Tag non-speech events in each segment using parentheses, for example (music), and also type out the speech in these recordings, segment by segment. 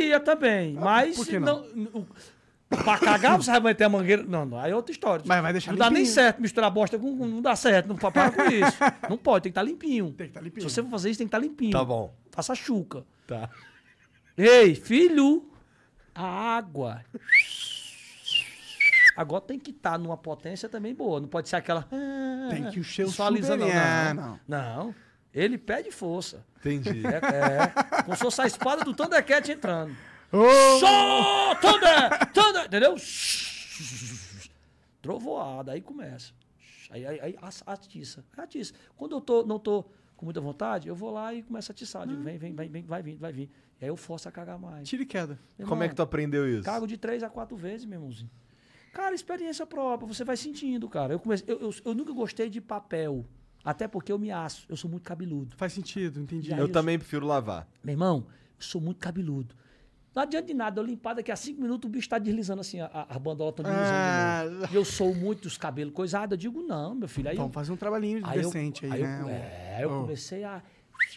ia também, ah, mas. Por que não? não pra cagar, você vai meter a mangueira. Não, não, aí é outra história. Mas vai deixar Não limpinho. dá nem certo misturar bosta com. Não dá certo, não para com isso. (laughs) Não pode, tem que estar tá limpinho. Tem que estar tá limpinho. Se você for fazer isso, tem que estar tá limpinho. Tá bom. Faça chuca. Tá. Ei, filho, a água. Agora tem que estar tá numa potência também boa. Não pode ser aquela. Tem que o cheiro sualizando. Não, não. Ah, não. não. Ele pede força. Entendi. É, é como se fosse a espada do Thundercat entrando. Oh! Show! Thunder! Thunder! Entendeu? Trovoada, aí começa. Aí, aí, aí atiça. Atiça. Quando eu tô, não tô com muita vontade, eu vou lá e começo a atiçar. Digo, hum. vem, vem, vem, vem, vai vindo, vai vindo. E aí eu forço a cagar mais. Tira e queda. Como é que tu aprendeu isso? Cago de três a quatro vezes, meu irmãozinho. Cara, experiência própria, você vai sentindo, cara. Eu, comecei, eu, eu, eu nunca gostei de papel. Até porque eu me aço, eu sou muito cabeludo. Faz sentido, entendi. Eu, eu também sou... prefiro lavar. Meu irmão, eu sou muito cabeludo. Não adianta de nada eu limpar, daqui a cinco minutos o bicho está deslizando assim, a, a bandola tá deslizando. Ah. E eu sou muito os cabelos coisados. Eu digo, não, meu filho. Aí Vamos então, fazer um trabalhinho aí decente eu, aí, aí né? Eu, é, eu oh. comecei a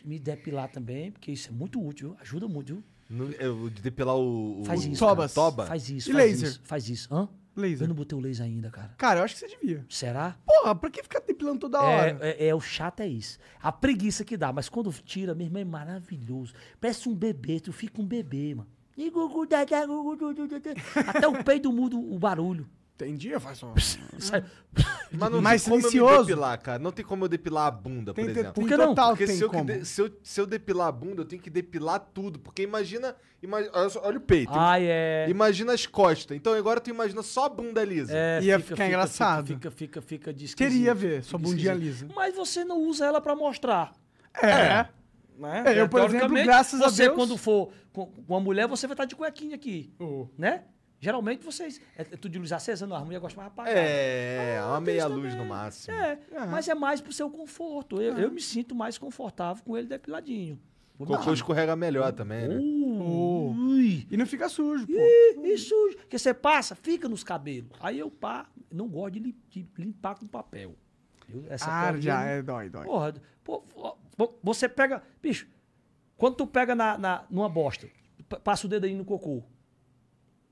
me depilar também, porque isso é muito útil, ajuda muito, viu? No, eu depilar o. Faz isso. Toba. Faz isso. E faz laser. Isso, faz isso. Hã? Laser. Eu não botei o laser ainda, cara. Cara, eu acho que você devia. Será? Porra, pra que ficar depilando toda é, hora? É, é, é, o chato é isso. A preguiça que dá, mas quando tira, meu irmão, é maravilhoso. Parece um bebê, tu fica um bebê, mano. Até o peito muda o barulho. Tem dia, faz um. Hum. (laughs) Mas não mais tem como silencioso. eu depilar, cara. Não tem como eu depilar a bunda, tem, por exemplo. por que não? Total porque se eu, de, se, eu, se, eu depilar a bunda, eu tenho que depilar tudo. Porque imagina. imagina olha, só, olha, o peito. Ah, é. Imagina as costas. Então agora tu imagina só a bunda lisa. É, Ia fica, ficar fica, engraçado. Fica, fica, fica, fica Queria ver, sua bundinha lisa. Mas você não usa ela pra mostrar. É. é. Né? É, eu, por exemplo, graças a Deus. Você, quando for com uma mulher, você vai estar de cuequinha aqui. Uh. Né? Geralmente vocês. É, é, tudo de luz acesa, não, a mulher gosta mais apagada. É, ah, uma meia-luz no máximo. É, uhum. mas é mais pro seu conforto. Eu, uhum. eu me sinto mais confortável com ele depiladinho. O cocô escorrega melhor também, né? Uh, Ui. E não fica sujo, pô. E, e sujo. Porque você passa, fica nos cabelos. Aí eu pá, não gosto de, lim, de limpar com papel. Eu, essa ah, já, é, dói, dói. Porra, pô, você pega... Bicho, quando tu pega na, na, numa bosta, passa o dedo aí no cocô,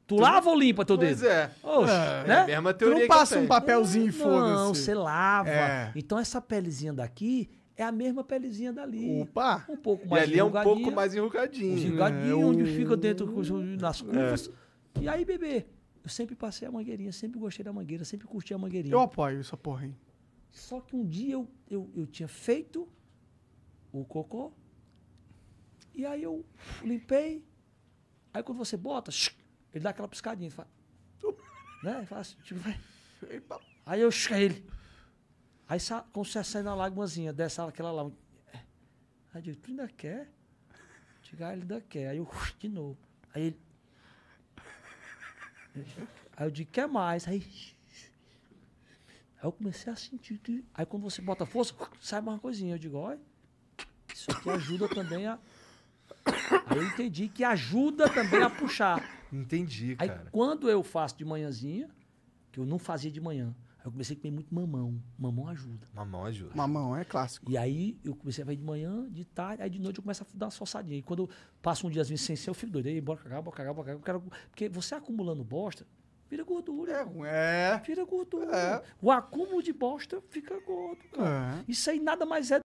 Tu lava ou limpa teu dedo? Pois é. Oxe, é, é né? É tu não passa um papelzinho e foda-se. Não, você lava. É. Então essa pelezinha daqui é a mesma pelezinha dali. Opa! Um pouco mais e ali é um pouco mais enrugadinho. É, enrugadinho, é, um... onde fica dentro nas é. curvas. E aí, bebê, eu sempre passei a mangueirinha, sempre gostei da mangueira, sempre curti a mangueirinha. Eu apoio essa porra, hein? Só que um dia eu, eu, eu tinha feito o cocô, e aí eu limpei. Aí quando você bota, ele dá aquela piscadinha, fala, (laughs) né? Fala assim, tipo, Aí eu chego ele. Aí como se sair na lagumazinha dessa aquela lá. É. Aí eu digo, tu ainda quer? Chegar ah, ele ainda quer. Aí eu, de novo. Aí ele. (laughs) Aí eu digo, quer mais? Aí. Aí eu comecei a sentir. Aí quando você bota força, sai mais uma coisinha. Eu digo, olha, isso aqui ajuda também a. Aí eu entendi que ajuda também a puxar. Entendi, cara. Aí quando eu faço de manhãzinha, que eu não fazia de manhã, eu comecei a comer muito mamão. Mamão ajuda. Mamão ajuda. Mamão é clássico. E aí eu comecei a fazer de manhã, de tarde, aí de noite eu começo a dar uma forçadinha. E quando eu passo um dia às vezes sem ser, eu fico doido. Aí, bora cagar, bora cagar, bora cagar. Quero... Porque você acumulando bosta, vira gordura. É, é. Vira gordura. É. O acúmulo de bosta fica gordo, cara. É. Isso aí nada mais é